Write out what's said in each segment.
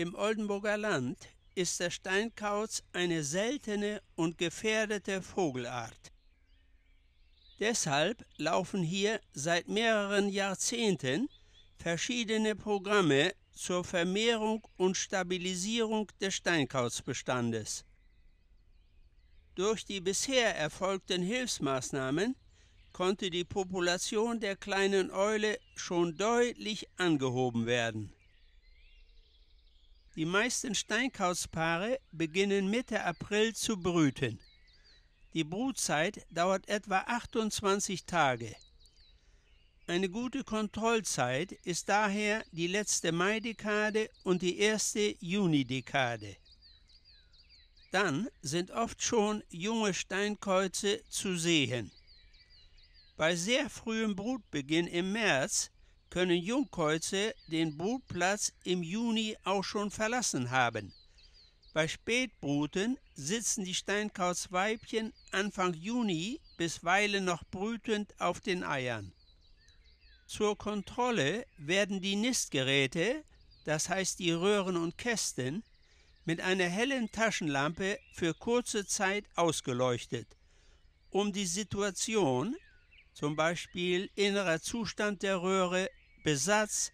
Im Oldenburger Land ist der Steinkauz eine seltene und gefährdete Vogelart. Deshalb laufen hier seit mehreren Jahrzehnten verschiedene Programme zur Vermehrung und Stabilisierung des Steinkauzbestandes. Durch die bisher erfolgten Hilfsmaßnahmen konnte die Population der kleinen Eule schon deutlich angehoben werden. Die meisten Steinkauzpaare beginnen Mitte April zu brüten. Die Brutzeit dauert etwa 28 Tage. Eine gute Kontrollzeit ist daher die letzte Mai-Dekade und die erste Juni-Dekade. Dann sind oft schon junge Steinkäuze zu sehen. Bei sehr frühem Brutbeginn im März können Jungkäuze den Brutplatz im Juni auch schon verlassen haben. Bei Spätbruten sitzen die Steinkauzweibchen Anfang Juni bisweilen noch brütend auf den Eiern. Zur Kontrolle werden die Nistgeräte, das heißt die Röhren und Kästen, mit einer hellen Taschenlampe für kurze Zeit ausgeleuchtet, um die Situation, zum Beispiel innerer Zustand der Röhre, Besatz,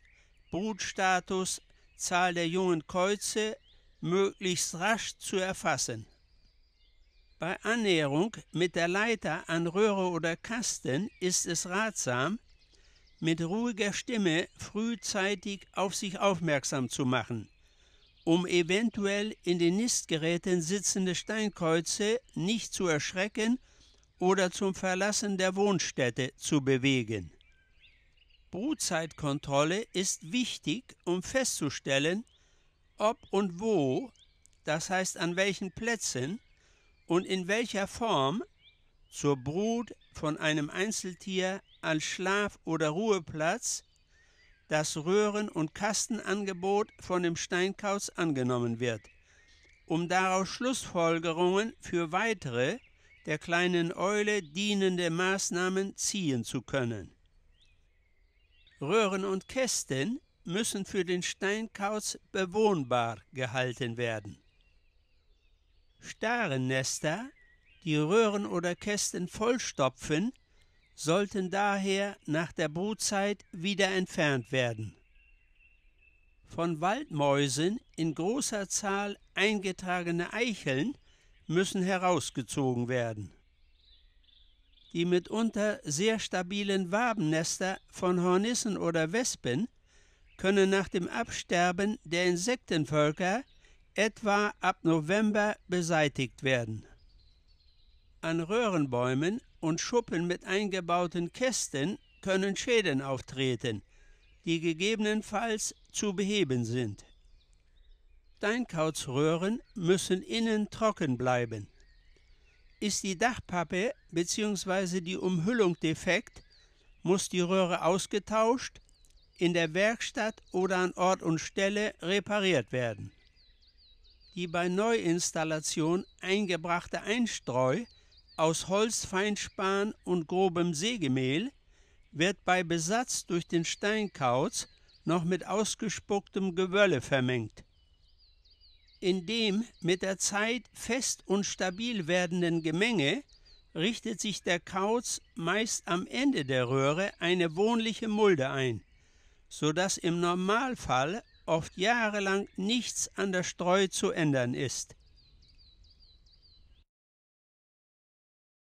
Brutstatus, Zahl der jungen Käuze möglichst rasch zu erfassen. Bei Annäherung mit der Leiter an Röhre oder Kasten ist es ratsam, mit ruhiger Stimme frühzeitig auf sich aufmerksam zu machen, um eventuell in den Nistgeräten sitzende Steinkreuze nicht zu erschrecken oder zum Verlassen der Wohnstätte zu bewegen. Brutzeitkontrolle ist wichtig, um festzustellen, ob und wo, das heißt an welchen Plätzen und in welcher Form zur Brut von einem Einzeltier als Schlaf- oder Ruheplatz das Röhren- und Kastenangebot von dem Steinkauz angenommen wird, um daraus Schlussfolgerungen für weitere der kleinen Eule dienende Maßnahmen ziehen zu können. Röhren und Kästen müssen für den Steinkauz bewohnbar gehalten werden. Starennester, die Röhren oder Kästen vollstopfen, sollten daher nach der Brutzeit wieder entfernt werden. Von Waldmäusen in großer Zahl eingetragene Eicheln müssen herausgezogen werden die mitunter sehr stabilen Wabennester von Hornissen oder Wespen können nach dem Absterben der Insektenvölker etwa ab November beseitigt werden. An Röhrenbäumen und Schuppen mit eingebauten Kästen können Schäden auftreten, die gegebenenfalls zu beheben sind. Steinkauzröhren müssen innen trocken bleiben. Ist die Dachpappe bzw. die Umhüllung defekt, muss die Röhre ausgetauscht, in der Werkstatt oder an Ort und Stelle repariert werden. Die bei Neuinstallation eingebrachte Einstreu aus Holzfeinspan und grobem Sägemehl wird bei Besatz durch den Steinkauz noch mit ausgespucktem Gewölle vermengt in dem mit der Zeit fest und stabil werdenden Gemenge richtet sich der Kauz meist am Ende der Röhre eine wohnliche Mulde ein, so dass im Normalfall oft jahrelang nichts an der Streu zu ändern ist.